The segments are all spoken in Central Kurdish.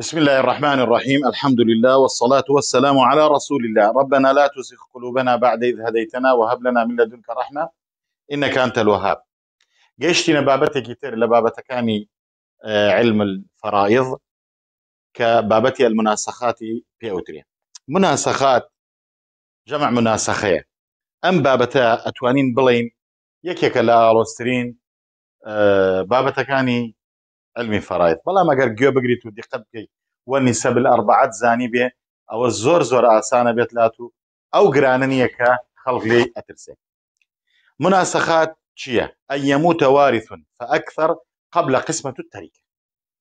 بسم الله الرحمن الرحيم الحمد لله والصلاة والسلام على رسول الله ربنا لا تزغ قلوبنا بعد إذ هديتنا وهب لنا من لدنك رحمة إنك أنت الوهاب گەشتینە بابتك تر لبابتك كاني علم الفرائض كبابتي المناسخات في أوتريا مناسخات جمع مناسخية أم بابتا أتوانين بلين يكيك لە بابتك بابەتەکانی ئەلمی فەڕایت بەڵام ئەگەر گوێ بگریت و دیقە بکەیت وە نیسە بل ئەربعات زانی بێ ئەوە زۆر زۆر ئاسانە بێت لات و ئەو گرانە نییە کە خەڵک لێ ئەترسێ مناسەخات چییە ئەن یەموتە واریتون فەکثەر قبل قسمە و تەریک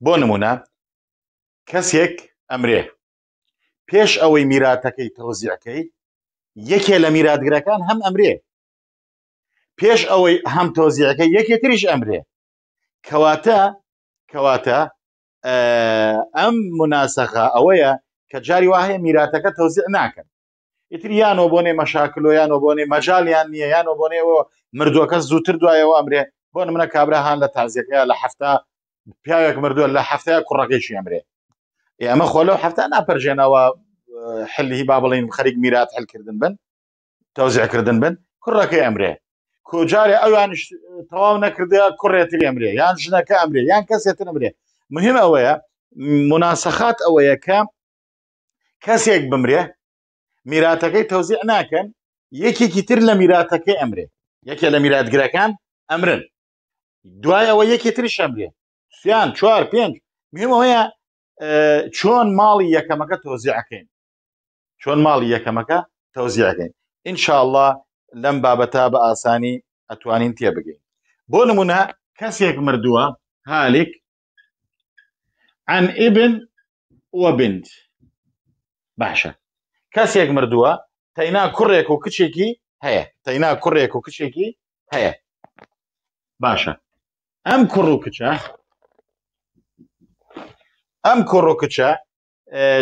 بۆ نمونە کەسێک ئەمرێ پێش ئەوەی میراتەکەی تۆزیەکەی یەکێ لە میراگرەکان هەم ئەمرێ پێش ئەوەی هەم تۆزیەکە یەکێ تریش ئەمرێ کەواتە کەواتە ئەم مناسەخە ئەوەیە کە جاری وهەیە میراتەکە تەوزیع ناکەن ئیتریانۆ بۆ نێ مەشاکلۆیان و بۆ نێ مەجاالیان نییە یانۆ بۆ نێەوە مردووەکە زووتر دوایەوە ئەمرێ بۆ منە کابراهان لە تازیەکەیە لە هەفتا پیاوێک مردووە لە هەفتەیە کوڕەکەیشی ئەمرێ ئەمە خۆ لەو هەفتە ناپەرژێنەوە حلی با بڵین خەریک میرات هەلکردن بن تەوزیعکردن بن کوڕەکەی ئەمرێ کۆجارێ ئەویانش تەواو نەکردە کوڕێتی ئەمرێ یان ژنەکە ئەمرێ یان کەسێتە نمرێ مهم ئەوەیە مناسەخات ئەوەیە کە کەسێک بمرێ میراتەکەی تەوزیع ناکەن یەکێکی تر لە میراتەکەی ئەمرێ یەکێ لە میراتگرەکان ئەمرن دوای ئەوە یەکی تری شەمرێ سیان چوار پێنج مهم ئەوەیە چۆن ماڵی یەکەمەکە تۆزیعەکەین چۆن ماڵی یەکەمەکە تەوزیعەکەین ئینشاءله لەم بابەتا بە ئاسانی ئەتوانین تێبگەین بۆ نمونە کەسێک مردووە هالێک عن ئبن وەبند باشە کەسێک مردووە تەینا کوڕێک و کچێکی هەیە تەینا کوڕێک و کچێکی هەیە باشە ئەم کوڕ و کچە ئەم کوڕ و کچە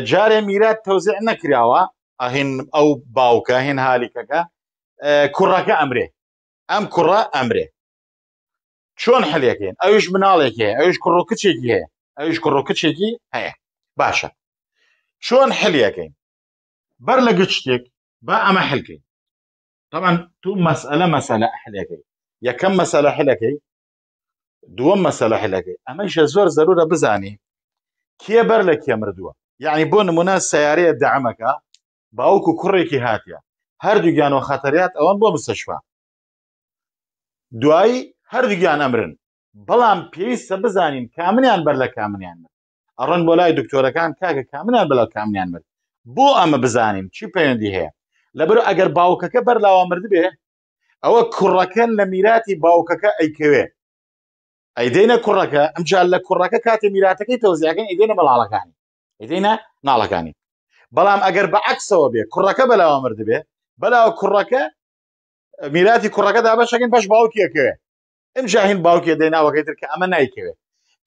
جارێ میرات تەوزع نەکراوە ئەهێن ئەو باوکە هێن هالیکەکە کوڕەکە ئەمرێ ئەم کوڕە ئەمرێ چۆن حلەکەین ئەوش مناڵێک هەیە ئەوش کوڕۆ کچێکی هەیە ئەوش کوڕۆ کچێکی هەیە باشە چۆن حلیەکەین بەر لە گچ شتێک بە ئەمە حلکەین طبعا تو مەسئلە مەسەلە حلەکەی یەکەم مەسەلە حلەکەی دووەم مەسەلە حلەکەی ئەمەشە زۆر زەرورە بزانی کێ بەر لە کێ مردووە یعنی بۆ نمونە سیارەیە دەعمەکە باوکو کوڕێکی هاتیە هەردووگیانەوە خەتەرات ئەوان بۆ مستەشوا دوایی هەردووگیان ئەمرن بەڵام پێویستە بزانین کامنیان بەر لە کامنیان مرد ئەڕەن بۆ لای دکتۆرەکان کاکە کامنیان بەلا کامنیان مرد بۆ ئەمە بزانین چی پەیوەندی هەیە لەبەر ئەگەر باوکەکە بەرلاوە مرد بێ ئەوە کوڕەکەن لە میراتی باوکەکە ئەیکەوێ ئەیدەینە کوڕەکە ئەمجار لە کوڕەکە کاتی میراتەکەی تەوزیەکەن ئیدێنە بەڵاڵەکانی ئیدینە ناڵەکانی بەڵام ئەگەر بە عکسەوە بێ کوڕەکە بەلاوە مرد بێ بەلاوە کوڕەکە میراتی کوڕەکە دابەشەکەن پەش باوکیەکەوێ ئەم ژاهین باوکێ دەیناوەکەی تر کە ئەمە نایکەوێت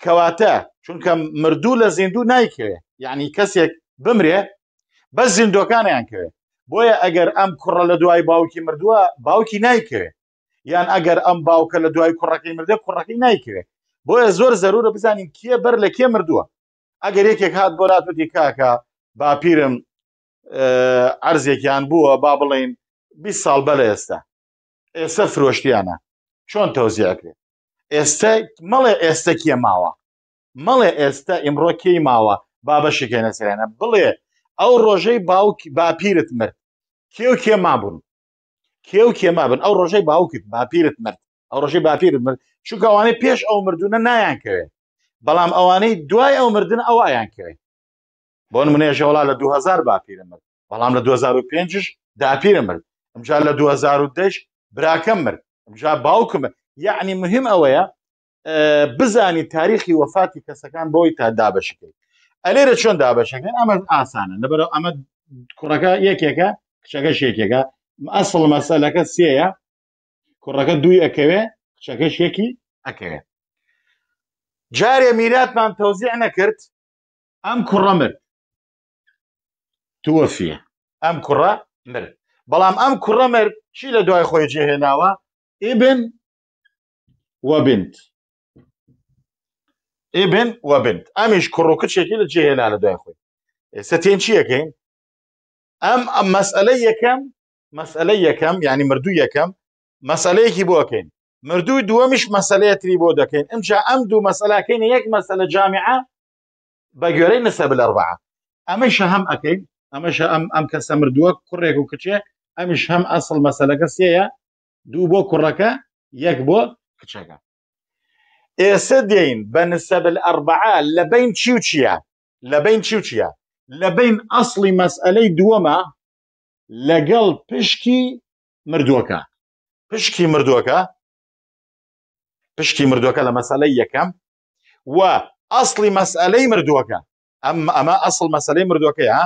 کەواتە چونکە مردوو لە زیندوو نایکەوێ یعنی کەسێک بمرێ بە زیندۆکانیان کەوێ بۆیە ئەگەر ئەم کوڕە لە دوای باوکی مردووە باوکی نایکەوێ یان ئەگەر ئەم باوکە لە دوای کوڕەکەی مردە کوڕەکەی نایکەوێ بۆیە زۆر زەرورە بزانین کێ بەر لە کێ مردووە ئەگەر یەکێک هات بۆ راتوتی کاکە باپیرم ئەرزێکیان بووە با بڵین 20 ساڵ بەلە ئێستا ئێستا فرۆشتیانە چۆن تەوزیەکرێت ئێستا مەڵێ ئێستا کێ ماوە مەڵێ ئێستا ئیمڕۆکی ماوە بابەشێکێنە سرێنە بڵێ ئەو ڕۆژەی باوک باپیرت مرد کێو کێ مابوون کێو کێما بن ئەو ڕۆژەی باوکت باپیرت مرد ئەو ڕۆژەی باپیرت مرد چونکە ئەوانەی پێش ئەو مردونە نایانکەوێت بەڵام ئەوانەی دوای ئەو مردن ئەویان کەوێت بۆ منێژە وڵا لە 2000 باپیرە مرد بەڵام لە 2005ش داپیرە مرد ئەمجا لە 2010 براکەم مرد ئەمجا باوکمە یعنی مهم ئەوەیە بزانی تاریخی وەفاتی کەسەکان بۆی تا دابشکەی ئەلێرە چۆن دابشەکەن ئەمە ئاسانە لەبەر ئەمە کوڕەکە یەکێکە کچەکەش یەکێکە ئەسڵ مەسەلەکە سێە کوڕەکە دوی ئەکەوێ کچەکەش یەکی ئەکەوێ جارێ میراتمان تەوزیع نەکرد ئەم کوڕە مرد تووەفی ئەم کوڕە مرد بەڵام ئەم کوڕە مرد چی لە دوای خۆی جێهێناوە ئیبن وەبنت ئیبن وەبنت ئەمیش کوڕۆکەچێکی لە جێهێنا لە دوای خۆی ئێستا تێن چیەکەین ئەم ئەم مەسئلە یەکەم مەسئلە یەکەم ینی مردوو یەکەم مەسئلەیەکی بۆکەین مردوو دووەمیش مەسلەیەتری بۆ دەکەین ئەمجا ئەم دوو مەسەلاکەین یەک مەسەلە جامعە بە گوێرەی نسە بلەڕبع ئەمەشە هەم ئەەکەین ئەمەشە ئەم ئەم کەسە مردووە کوڕێک و کچێ ئەمیش هەم ئەسڵ مەسەلەکە سەیە دوو بۆ کوڕەکە یەک بۆ کچەکە ئێسە دێین بە نسەبل ئەربعا لە بین چی و چییە لە بین چی و چییە لە بین ئەسڵی مەسئلەی دووەمە لەگەڵ پشکی مردووەکە پشکی مردووەکە پشکی مردووەکە لە مەسەلەی یەکەم و ئەسڵی مەسئلەی مردووەکە ئەم ئەمە ئەسڵ مەسلەی مردوەکەی ها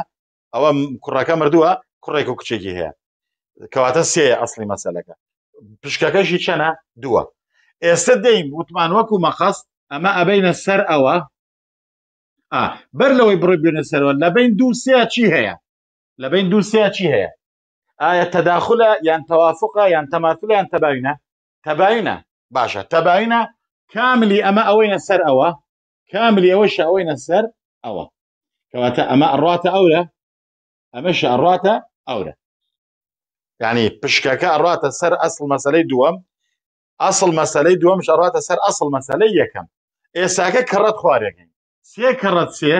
ئەوە کوڕەکە مردووە کوڕێک و کچێکی هەیە کەواتە سێ ئەسلی مەسلەکە پشکەکەشی چەنە دووە ئێستا دەین وتمان وەکو مەخەست ئەمە ئەبینە سەر ئەوە بەر لەوەی بڕی بێنە سەرەوە لە بین دوو سیا چی هەیە لە بین دوو سیا چی هەیە ئایا تەداخلە یان تەوافقە یان تەماتلە یان تەباینە تەباینە باشە تەباینە کاملی ئەمە ئەوەینە سەر ئەوە کاملی ئەوەش ئەوەینە سەر ئەوە کەواتە ئەمە ئەڕاتە ئەورە ئەمەش ئەڕاتە ئەورە ینی پشکەکە ئەڕاتە سەر ئەسڵ مەسلەی دووەم ئەسڵ مەسلەی دووەم شەڕاتە سەر ئەسڵ مەسلەی یەکەم ئێساکە کەڕەت خوارێکی سێ کەڕەت سێ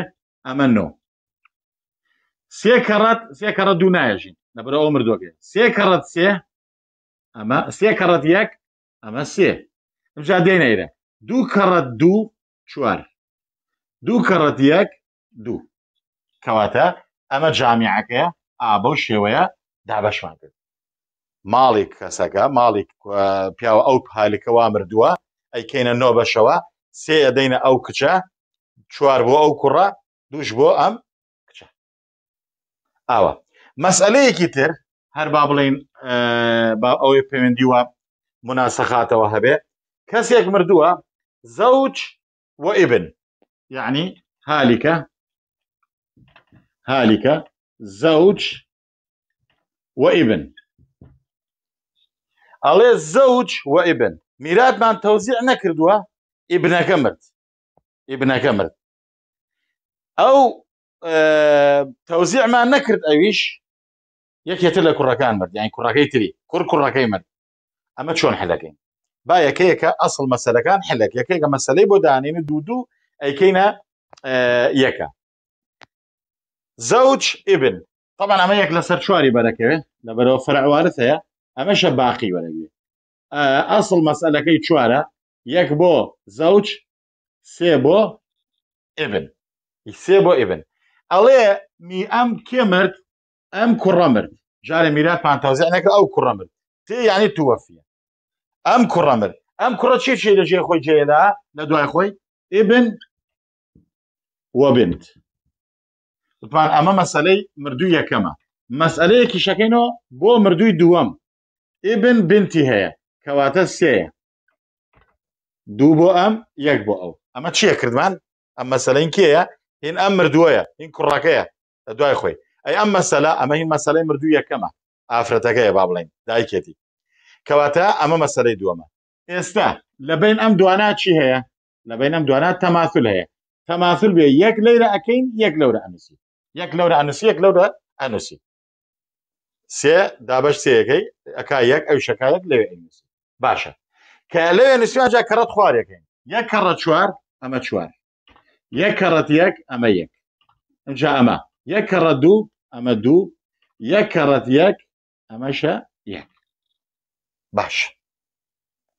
ئەمە نۆ سێ کەڕەت سێ کەڕەت دوو نایژین لەبرەوە مردۆکێ سێ کەڕەت سێ ئەمە سێ کەڕەت یەک ئەمە سێ ئەمجا دێنەیرە دوو کەڕەت دوو چوار دوو کەڕەت یەک دوو کەواتە ئەمە جامیعەکەە ئابەو شێوەیە دابەشمان کرد ماڵی کەسەکە ماڵی پیاوە ئەو پالکەوا مردووە ئەیکەینە نۆبەشەوە سێ ئەدەینە ئەو کچە چوار بۆ ئەو کوڕە دوش بۆ ئەم کچە ئاوە مەسئلەیەکی تر هەر با بڵین با ئەوەی پەیوەندیوە مناسەخاتەوە هەبێ کەسێک مردووە زەوج و ئیبن یعنی هالیکە هالك زوج وابن ئەڵێ زەوج و ئیبن میراتمان تەوزیع نەکردووە ئیبنەکە مرد ئیبنەکە مرد ئەو تەوزیعمان نەکرد ئەویش یەکێتە لە کوڕەکان مرد یان کوڕەکەی تری کوڕ کوڕەکەی مرد ئەمە چۆن حلەکەین با یەکەیەکە ئەسڵ مەسلەکان حلەک یەکێکە مەسلەی بۆ دانێنە دوو دوو ئەیکەینە یەکە زەوج ئبن طبعا ئەمە یەک لەسەر چواری بەرەکەوێت لەبەرەوە فرعوارت هەیە ئەمەشە باقی وەرەگوێ ئەسڵ مەسەلەکەی چوارە یەک بۆ زەوج سێ بۆ ئبن سێ بۆ ئبن ئەڵێ می ئەم کێ مرد ئەم کوڕە مرد جارە میرات پانتازیانەکە ئەو کوڕە مرد تێ یانی تووەفیە ئەم کوڕە مرد ئەم کوڕە چێ چێ لەژێ خۆی جێدا لە دوای خۆی ئبن وە بنت دپان ئەمە مەسلەی مردوو یەکەمە مەسلەیەکی شەکەینەوە بۆ مردووی دووەم ئبن بنتی هەیە کەواتە سەیە دوو بۆ ئەم یەک بۆ ئەو ئەمە چییە کردمان ئەم مەسلەین کێیە هین ئەم مردووەیە هین کوڕەکەیە لە دوای خۆی ئەی ئەم مەسەلا ئەمە هین مەسلەی مردوو یەکەمە ئافرەتەکەیە با بڵین دایکێتی کەواتە ئەمە مەسلەی دووەمە ئێستا لە بین ئەم دوانە چی هەیە لە بین ئەم دوانە تەماثل هەیە تەماثل بێ یەک لەیرە ئەەکەین یەک لەورە ئەنووسی یەک لەورە ئەنووسی یەک لەورە ئەنووسی سێ دابش سەکەی ئەک یەک ئەو شکایەت لەوێ ئەنووسی باشە کە لەوێ نووسیانجا کەڕەت خوارەکەین یەک کەڕە چوار ئەمە چوار یەک کەڕەت یەک ئەمە یەک ئەمجا ئەمە یەک کەڕە دوو ئەمە دوو یەک کەڕەت یەک ئەمەشە یەک باش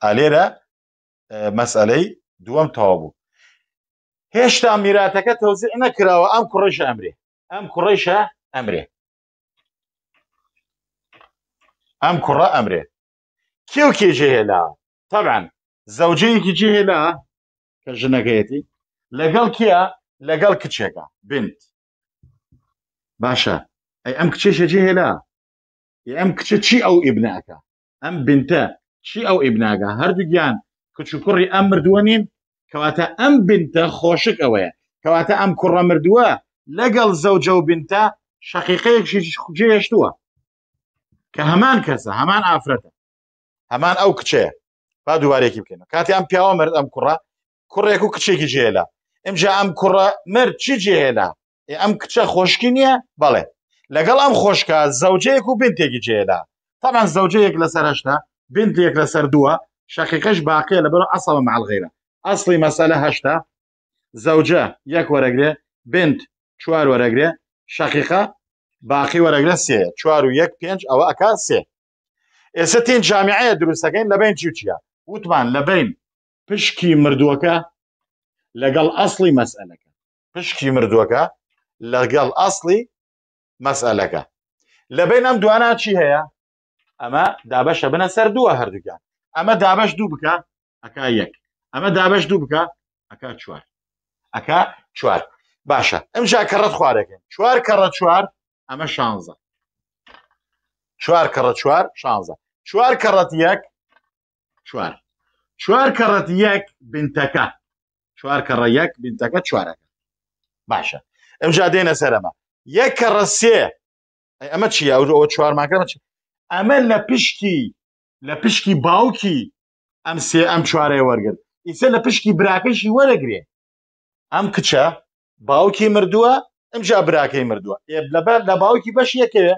ئالێرە مەسئلەی دووەم تەوا بوو هێشتا میراتەکە تەوزیع نەکراوە ئەم کوڕش ئەمرێ ئەم کوڕیشە ئەمرێ ئەم کوڕە ئەمرێ کێو کێژێ هێلا تەبعاً زەوجەیەکی جێ هێلا کە ژنەکەیەتی لەگەڵ کیە لەگەڵ کچێکە بنت باشە ئەی ئەم کچێشە جێ هێلا ئەم کچە چی ئەو ئیبناکە ئەم بنتە چی ئەو ئیبناگە هەردووگیان کچ و کوڕی ئەم مردووە نین کەواتە ئەم بنتە خۆشک ئەوەیە کەواتە ئەم کوڕە مردووە لەگەڵ زەوجە و بنتە شەقیقەیەکیێشتووە کە هەمان کەسە هەمان ئافرەتە هەمان ئەو کچەیە با دووارێکی بکەینەوە کاتی ئەم پیاوە مرد ئەم کوڕە کوڕێک و کچێکی جێلا ئەمجا ئەم کوڕە مرد چی جێلا ئەم کچە خۆشکی نییە بەڵێ لەگەڵ ئەم خۆشکە زەوجەیەک و بنتێکی جێلا تەمان زەوجەیەک لەسەر هەشتا بنتێک لەسەر دووە شەقیقەش باقیە لە بەرەو ئەسڵ مەعلغیرە ئەسڵی مەسەلە هەشتا زەوجە یەک وەرەگرێ بنت چوار وەرەگرێ شەقیقا باقی وەرەگرە سێ چوار و یەک پێنج ئەوە ئەک سێ ئێستا تین جامیعەیە دروستەکەین لە بین چی چیە وتمان لە بین پشکی مردووەکە لەگەڵ ئەسلی مەسئلەکە پشکی مردووەکە لەگەڵ ئەسلی مەسئلەکە لە بین ئەم دوانە چی هەیە ئەمە دابەشە بنە سەر دووە هەردووکە ئەمە دابش دوو بکە ئەک یەک ئەمە دابش دوو بکە ئەک چوار ئەک چوار باشە ئەم ژاکەڕەت خوارەکەن چوار کەڕە چوار ئەمە شانزە چوار کەڕە چوار شانزە چوار کەڕەت یەک چوار چوار کەڕەت یەک بنتەکە چوار کەڕە یەک بنتەکە چوارەکە باشە ئەمجا دێنە سەرەمە یەک کەڕە سێ ئەمە چی ئەو چوارماکەمە چی ئەمە لە پشتی لە پشکی باوکی ئەم سێ ئەم چوارەیە وەرگرت ئیسە لە پشکی براکەشی وەرەگرێ ئەم کچە باوکی مردووە ئەمجا براکەی مردووە لەبەر لە باوکی بەش یەکەوێ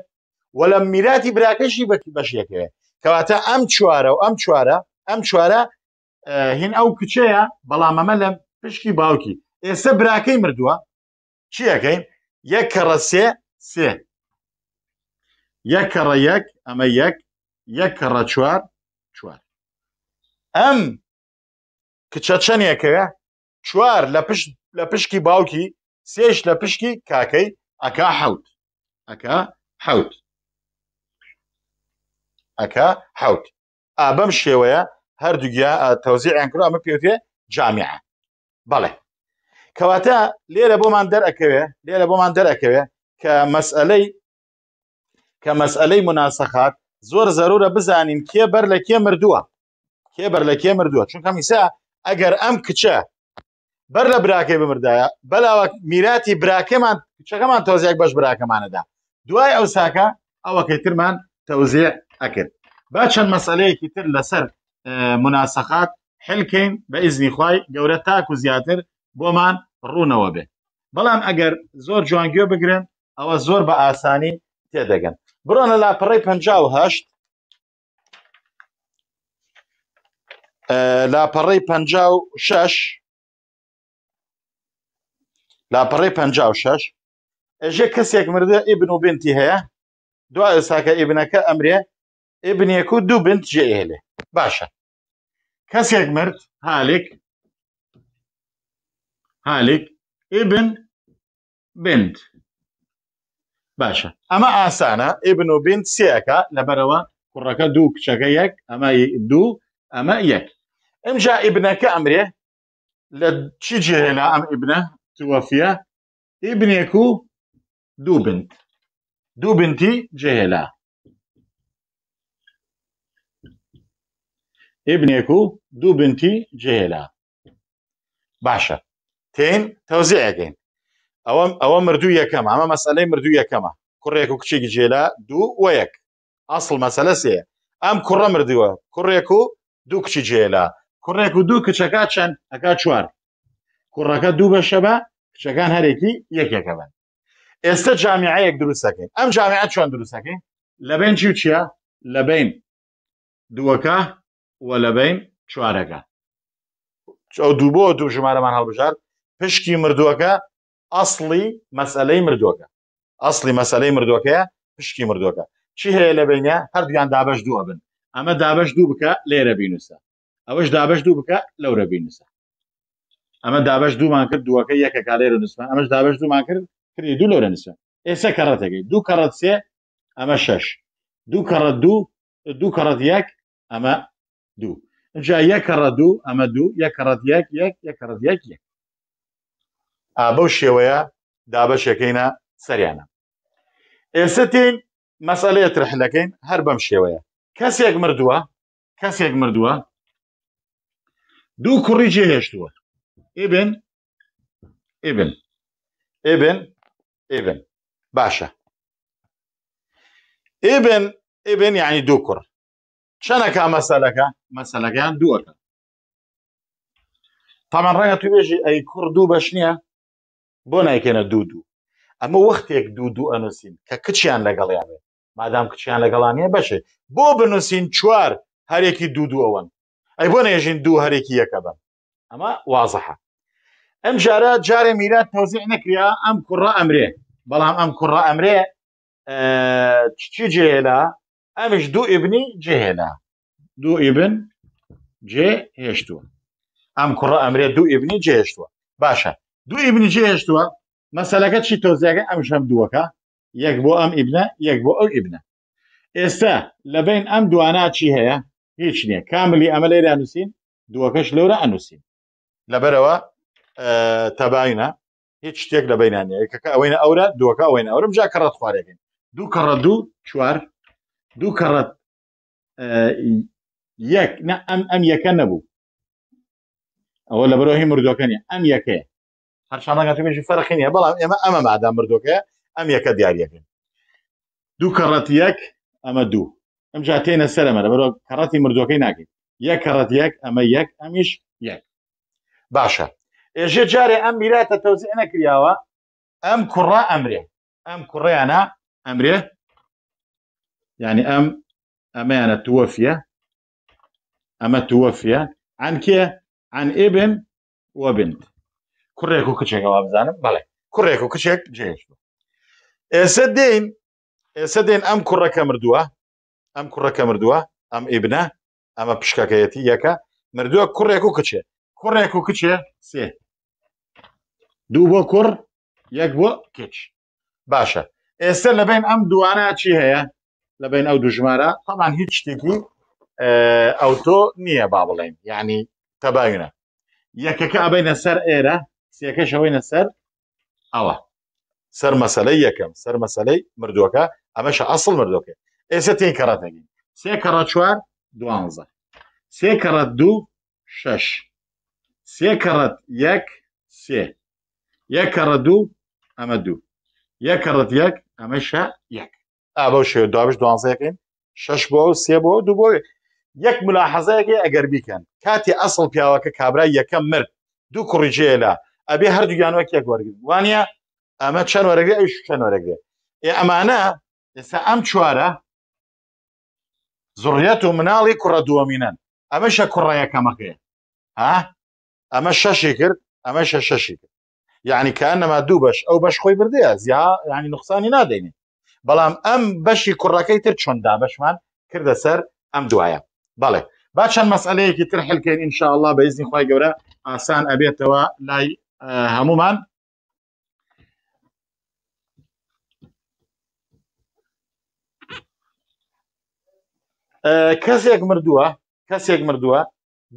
و لە میراتی براکەشی بەکی بەش یەکەوێ کەواتە ئەم چوارە و ئەم چوارە ئەم چوارە هین ئەو کچەیە بەڵام ئەمە لە پشکی باوکی ئێستا براکەی مردووە چیەکەین یەک کەڕە سێ سێ یەک کەڕە یەک ئەمە یەک یەک کەڕە چوار چوار ئەم کچە چەندێکەوە چوار لە پشت لە پشکی باوکی سێش لە پشکی کاکەی ئەک حوت ئەک حوت ئەک حوت ئابەم شێوەیە هەردووگیا تەوزیعیان کرد ئەمە پێوتێ جامع بەڵێ کەواتە لێرە بۆمان دەرەکەوێ لێرە بۆمان دەرەکەوێ کە مەسئلەی کە مەسئلەی مناسەخات زۆر زەرورە بزانین کێ بەر لە کێ مردووە کێ بەر لە کێ مردووە چونکە میسا ئەگەر ئەم کچە بەر لە براکەی بمردایە بەلاوە میراتی براکەمان چەکەمان تۆزیەک بەش براکەمانەدا دوای ئەو ساکە ئەوەکەی ترمان تەوزیە ئەکرد با چەند مەسلەیەکی تر لەسەر مناسەخات حلکەین بە ئیزنی خی گەورە تاکو زیاتر بۆمان ڕوونەوە بێ بەڵام ئەگەر زۆر جوانگوێ بگرن ئەوە زۆر بە ئاسانی تێدەگەن بڕۆنە لاپەڕی پهشت لاپەڕی پ شش لاپەڕی پ شش ئەژێ کەسێک مردە ئیبن و بنتی هەیە دوای ئێساکە ئیبنەکە ئەمرێ ئیبنێک و دوو بنت جێهێلێ باشە کەسێک مرد هالێک هالێک ئیبن بنت باشە ئەمە ئاسانە ئێبن و بنت سێەکە لەبەرەوە کوڕەکە دوو کچەکە یەک ئەمە دوو ئەمە یەک ئەمجا ئیبنەکە ئەمرێ لە چی جێهێنا ئەم ئیبنە توفي ابنك دو بنت دو بنتي جهلا ابنك دو بنتي جهلا باشا تين توزيع again ئەوە ئەوە مردوو یەکەم ئەمە مەسلەی مردوو یەکەمە کوڕێک و کچێکی جێلا دوو و یەک ئەسڵ مەسەلە سێ ئەم کوڕە مردووە کوڕێک و دوو کچی جێلا کوڕێک و دوو کچەکە چەند ئەکا چوار کوڕەکە دوو بە شەبە کچەکان هەرێکی یەکێکە بن ئێستا جامیعەیەک دروستەکەین ئەم جامیعات چۆن دروستەکەین لە بین چی و چییە لە بین دووەکە وە لە بین چوارەکە دوو بۆ دوو ژمارەمان هەڵبژار پشکی مردووەکە ئەسلی مەسلەی مردووەکە ئەسلی مەسلەی مردووەکەە پشکی مردووەکە چی هەیە لە بینە هەردویان دابش دووە بن ئەمە دابش دوو بکە لێرە بینوسە ئەوەش دابش دوو بکە لەورە بینوسە ئەمە دابش دوومان کرد دووەکە یەکە کارێرە نووسمە ئەمەش دابش دوومان کرد کردی دوو لەرە نووسە ئێستا کەڕەتەکەی دوو کەڕەت سێ ئەمە شش دوو کەڕەت دوو دوو کەڕەت یەک ئەمە دوو جا یەک کەڕە دوو ئەمە دوو یەک کەڕەت یەک یەک یەک کەڕەت یەک یەک بەو شێوەیە دابەشەکەینە سەریانە ئێستین مەسەلەیە ترحلەکەین هەر بەم شێوەیە کەسێک مردووە کەسێک مردووە دوو کوڕی جێهێشتووە ئێبن ئێبن ئێبن ئێبن باشە ئێبن ئێبن یعنی دوو کوڕ چەنەکە مەسەلەکە مەسەلەکەیان دووەکە تامان ڕەنگە تو بێژی ئەی کوڕ دوو بەش نییە بۆ نایکەنە دوو دوو ئەمە وەختێک دوو دوو ئەنووسین کە کچیان لەگەڵیان بێت مادام کچیان لەگەڵانیە بەشێ بۆ بنووسین چوار هەرێکی دوو دووەوەن ئەی بۆ نێژین دوو هەرێکی یەکە بن ئەمە وازەحە ئەم جارە جارێ میرات تۆزیع نکریا ئەم کوڕە ئەمرێ بەڵام ئەم کوڕە ئەمرێ چی جێهێنا ئەمش دوو ئیبنی جێهێنا دوو ئیبن جێ هێشتووە ئەم کوڕە ئەمرێ دوو ئیبنی جێهێشتووە باشە دوو ئیبنی جێهێشتووە مەسەلەکە چی تۆزیەکە ئەمشەم دووەکە یەک بۆ ئەم ئیبنە یەک بۆ ئەو ئیبنە ئێستا لەبین ئەم دوانە چی هەیە هیچ نییە کاملی ئەمە لێرە نووسین دووەکەش لەورە ئەنووسین لەبەرەوە تەباینە هیچ شتێک لە بینانیەکەکە ئەوەینە ئەورە دووەکە ئەوەینە ئەورم جا کەڕەت خوارێکین دوو کەڕە دوو چوار دوو کەڕەت یەک ئەم ئەم یەکە نەبوو ئەوە لە بەرۆهی مردوەکەنی ئەم یەکەیە هەرشانەکەتیمەژی فەرقی نیە بەڵام ئێمە ئەمە مادا مردوەکە ئەم یەکە دیارەکەن دوو کەڕەت یەک ئەمە دوو ئەم جا تێنە سەرمە لە بەرۆ کەڕەتی مردوەکەی ناکەین یەک کەڕەت یەک ئەمە یەک ئەمیش یەک باشە ئێژێ جارێ ئەم میراتە تەوزیع نەکریاوە ئەم کوڕا ئەمرێ ئەم کوڕیانە ئەمرێ یعنی ئەم ئەمەیانە تووەفیە ئەمە تووەفیە ئەنکێ ئەن ئێبن وە بنت کوڕێک و کچێکەوە بزانم بەڵێ کوڕێک و کچێک جێش ئێستا دێین ئێستا دێن ئەم کوڕەکە مردووە ئەم کوڕەکە مردووە ئەم ئێبنە ئەمە پشکەکەیەتی یەکە مردووە کوڕێک و کچێ کوڕێک و کچێ سێ دوو بۆ کوڕ یەک بۆ کچ باشە ئێستا لەبین ئەم دوانە چی هەیە لەبین ئەو دوژمارە تەمان هیچ شتێکی ئەو تۆ نییە با بڵێن یعنی تەباگرە یەکەکە ئەبینە سەر ئێرە سیەکەش ئەوەینە سەر ئەوە سەر مەسلەی یەکەم سەر مەسلەی مردووەکە ئەمەشە ئەسڵ مردوەکە ئێستا تین کەڕەتەگی سێ کەڕە چوار دوانزە سێ کەڕەت دوو شەش سێ کەڕەت یەک سێ یەکەڕە دوو ئەمە دوو یەکەڕەت یەک ئەمە شە یەک ئا بەو شێ دوابش دوانزەکەین شش بۆ سێ بۆ دوو بۆ یەک ملاحەزەیەکی ئەگەر بیکەن کاتی ئەسڵ پیاوەکە کابرای یەکەم مرد دوو کوڕیجێلا ئەبێ هەردووگیانوەک یەک وەرگن وانە ئەمە چەند وەرەگە ئەوش چەند وەرەگێ ئێ ئەمانە ئێستا ئەم چوارە زڕەت و مناڵی کوڕە دووەمینەن ئەمەشە کوڕەیەکەمەکەێ ها ئەمە شەشی کرد ئەمە شە شەشی کرد یعنی کەەما دوو بەش ئەو بەش خۆی بردەیە زیها ینی نقصانی نادەینێ بەڵام ئەم بەشی کوڕەکەی تر چۆندا بەشمان کردە سەر ئەم دوایە بەڵێ با چەند مەسئلەیەکی تر هەلکەین انشاءله بە ئیزنی خی گەورە ئاسان ئەبێتەوە لای هەمومان کەسێک مردووە کەسێک مردووە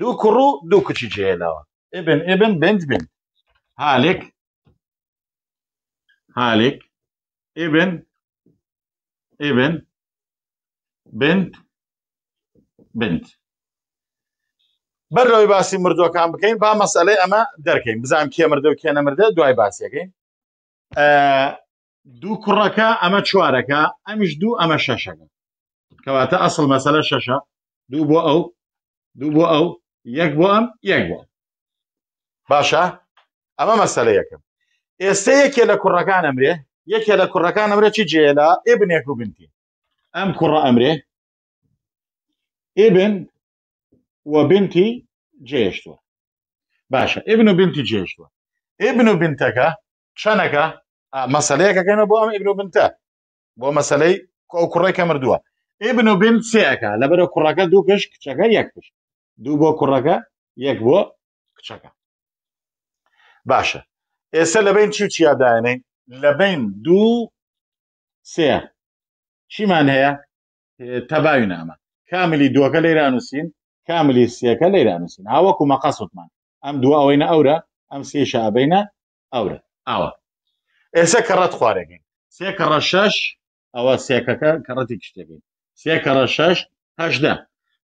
دوو کوڕ و دوو کچی جێلاوە ئبن ئبن بند بن هالێک هالك ابن ابن بنت بنت بەرەوەی باسی مردوەکان بکەین با مەسئلەی ئەمە دەرکەین بزانام کێ مردە و کێنە مردە دوای باسیەکەین دوو کوڕەکە ئەمە چوارەکە ئەمیش دوو ئەمە شەشەکە کەواتە ئەسڵ مەسەلە شەشە دوو بۆ ئەو دوو بۆ ئەو یەک بۆ ئەم یەک بۆ باشە ئەمە مەسەلە یەکەم ئێستا یەکێ لە کوڕەکان ئەمرێ یەکێ لە کوڕەکان ئەمرە چی جێلا ئێبنێک و بنتی ئەم کوڕە ئەمرێ ئێبن وە بنتی جێشتوە باشە ئێبن و بنتی جێشتوە ئێبن و بنتەکە چەنەکە مەسلەیەکەکەنە بۆ ئەم ئبن و بنتە بۆ مەسلەی کوڕێکە مردووە ئێبن و بن سێەکە لەبەرە کوڕەکە دوو پشت کچەکە یەک پشت دوو بۆ کوڕەکە یەک بۆ کچەکە باشە ئێستا لە بین چی و چیاداێنین لە بین دوو سێ چیمان هەیە تەباوی نامە کاملی دووەکە لەیرانووسین کاملی سیەکە لەیرانووسین هاوەکو مەقەسوتمان ئەم دو ئەوەینە ئەورە ئەم سێش ئابینە ئەورە ئاوە ئێستا کەڕەت خوارێکین سێ کەڕە شەش ئەوە سێکەکە کەڕەتی کشتێکین سێ کەڕە شەش هەشدە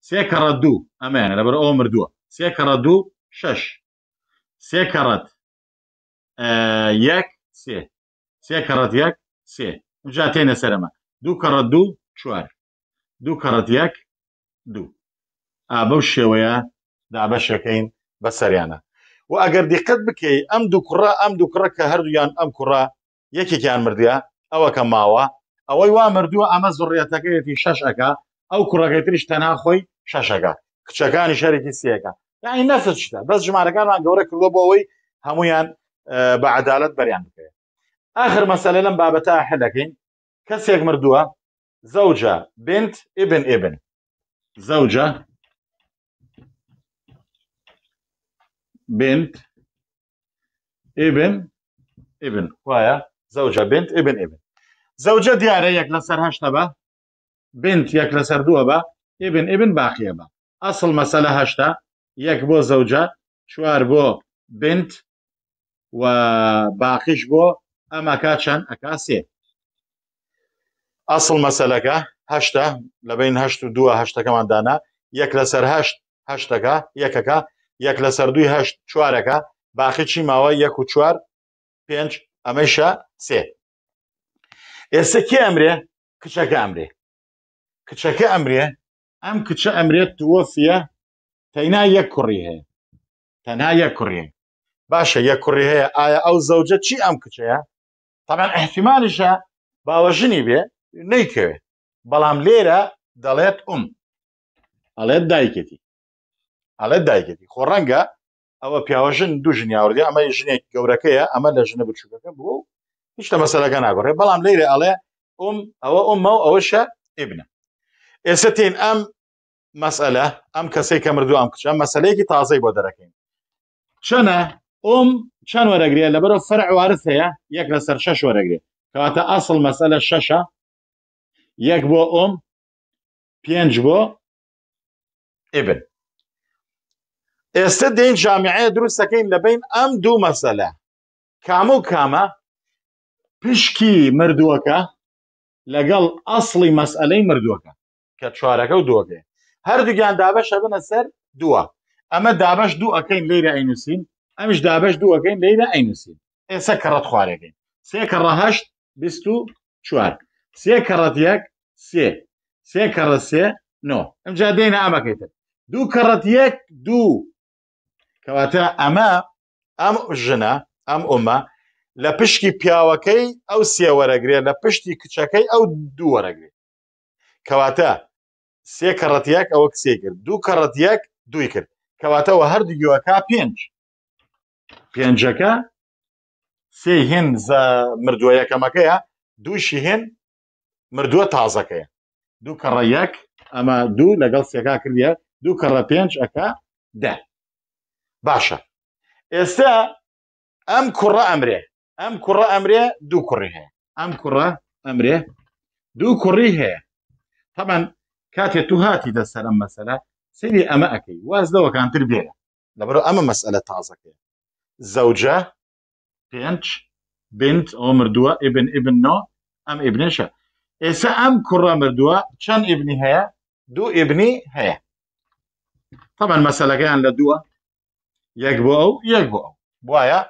سێ کەڕە دوو ئەمێنە لەبەر ئەوە مردووە سێ کەڕە دوو شەش سێ کەڕەت یەک سێ سێ کەڕەت یەک سێ جا تێنە سەرمە دوو کەڕەت دوو چوار دوو کەڕەت یەک دوو ئابە و شێوەیە دابەشەکەین بە سەریانە و ئەگەر دیقت بکەی ئەم دوو کوڕە ئەم دوو کوڕە کە هەردوویان ئەم کوڕە یەکێکیان مردە ئەوە کە ماوە ئەوەی وا مردووە ئەمە زڕێتەکەیەتی شەشەکە ئەو کوڕەکەتریش تەنها خۆی شەشەکە کچەکانی شەرێکی سیەکە یانی نەفشتە بەس ژمارەکانمان گەورە کردو بۆ ئەوەی هەمویان بە عدالت بەریان بکەێت آخر مەسەلە لەم بابەتە حەدەکەین کەسێک مردووە زەوجە بنت ئبن ئبن زەوجە بنت ئبن ئبن وایە زەوجە بنت ئبن ئبن زەوجە دیارە یەک لەسەر هەشتە بە بنت یەک لەسەر دووە بە ئبن ئبن باقیە بە ئەسڵ مەسەلە هەشتا یەک بۆ زەوجە چوار بۆ بنت و باقیش بۆ ئەما کاچەند ئەکاسێ ئەسڵ مەسلەکە هەشتا لە بین هەشت و دووە هەشتەکەمان دانا یەک لەسەر هەشت هەشتەکە یەکەکە یەک لەسەر دوی هەشت چوارەکە باقی چی ماوە یەک و چوار پێنج ئەمەشە سێ ئێستا کێ ئەمرێ کچەکە ئەمرێ کچەکە ئەمرێ ئەم کچە ئەمرێت وەفیە تەنا یەک کوڕی هەیە تەنها یەک کوڕی باشە یە کوڕی هەیە ئایا ئەو زەوجە چی ئەم کچەیە تامان احتیمانیشە باوەژنی بێ نەیکەوێ بەڵام لێرە دەڵێت ئوم ئەڵێت دایکەتی ئەڵێت دایکەتی خۆڕەنگە ئەوە پیاوەژن دوو ژنیاوردی ئەمە ژنێک گەورەکەیە ئەمە لە ژنە بچووکەکە بوو هیچ لە مەسەلەکە ناگەڕێ بەڵام لێرە ئەڵێ ئوم ئەوە ئوممە و ئەوەشە ئبنە ئێستا تێن ئەم مەسئلە ئەم کەسێک کە مردو ئەم کچە مەسلەیەکی تازەی بۆ دەرەکەین چەنە ئۆم چەند وەرەگرێت لە بەرەو فەرع وارث هەیە یەک لە سەر شەش وەرەگرێت کاتە ئەسڵ مەسەلە شەشە یەک بۆ ئۆم پێنج بۆ ئبن ئێستا دین جامعەیە دروستەکەین لە بین ئەم دوو مەسەلە کامە و کامە پشکی مردووەکە لەگەڵ ئەسڵی مەسئلەی مردووەکە کە چوارەکە و دووەکەێ هەردووگیان دابەشە بنە سەر دووە ئەمە دابش دوو ئەەکەین لێرە ئەینوسین ئەمش دابش دووەکەین لەیدا ئەینوسی ئێستا کەڕەت خوارەکەین سێ کەڕە هەشت بیست و چوار سێ کەڕەت یەک سێ سێ کەڕە سێ نۆ ئەمجا دێنە ئەمەکەیتر دوو کەڕەت یەک دوو کەواتە ئەمە ئەم ژنە ئەم ئۆمە لە پشکی پیاوەکەی ئەو سێوەرەگرێ لە پشتی کچەکەی ئەو دووەرەگرێ کەواتە سێ کەڕەتیەک ئەوە کسێ کرد دوو کەڕەتیەک دوی کرد کەواتەوە هەردووگیوەکە پێنج پێنجەکە سێ هێن مردووە یەکەمەکەیە دووشی هێن مردووە تازەکەیە دوو کەڕە یەک ئەمە دوو لەگەڵ سێکا کردە دوو کەڕە پێنج ئەەکە دە باشە ئێستا ئەم کوڕە ئەمرێ ئەم کوڕە ئەمرێ دوو کوڕی هەیە ئەم کوڕە ئەمرێ دوو کوڕی هەیە تەمان کاتێ تو هاتی دەسەر ئەم مەسەلە سری ئەمە ئەەکەی واز لەوەکانتر بێرە لەبەر ئەمە مەسئلە تازەکەی زەوجە پێنج بنت ئەو مردووە ئبن ئبن نۆ ئەم ئبنشە ئێستا ئەم کوڕە مردووە چەند ئبنی هەیە دوو ئبنی هەیە تەمان مەسەلەکەیان لە دووە یەک بۆ ئەو یەک بۆ ئەو وایە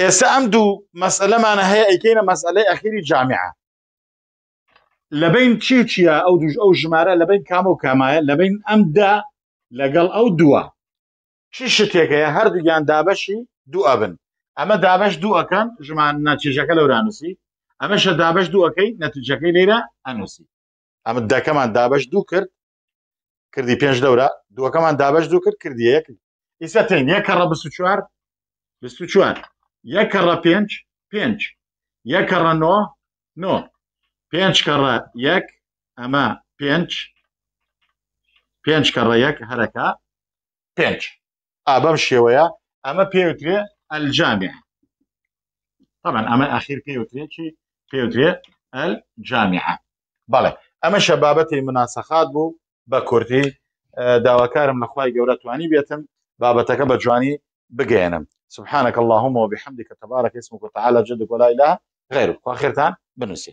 ئێستا ئەم دوو مەسئلەمانە هەیە ئەیکەینە مەسئلەی ئەخیری جامعە لە بین چی چیە ئەو دوژ ئەو ژمارە لە بین کام و کامایە لە بین ئەمدا لەگەڵ ئەو دووە چی شتێکەیە هەردووگیان دابەشی دوو ئەبن ئەمە دابش دوو ئەەکەن ژمان نەتیجەکە لەورانوسی ئەمەشە دابش دووەکەی نەتیجەکەی لێرە ئەنووسی ئەمە دەکەمان دابش دوو کرد کردی پێنج دەورە دووەکەمان دابش دوو کرد کردی یەک ئیسە تین یەکە ڕە چوار چوار یەکە ڕە پێنج پێنج یەکە ڕە نۆ نۆ پێنج کەڕە یەک ئەمە پێنج پێنج کەڕە یەک هەرەکە پێنج آه، بەم شوية أما پێوترێ الجامع طبعا أما أخير پێوترێکی پێوترێ ئەلجامعە بەڵێ ئەمە شەبابەتی مناسەخات بوو بو کورتی آه، داواکارم لەخوای گەورە توانی بێتم بابەتەکە بە جوانی سبحانك اللهم وبحمدك تبارك اسمك وتعالى جدك ولا إله غيرك وآخرتان بنسي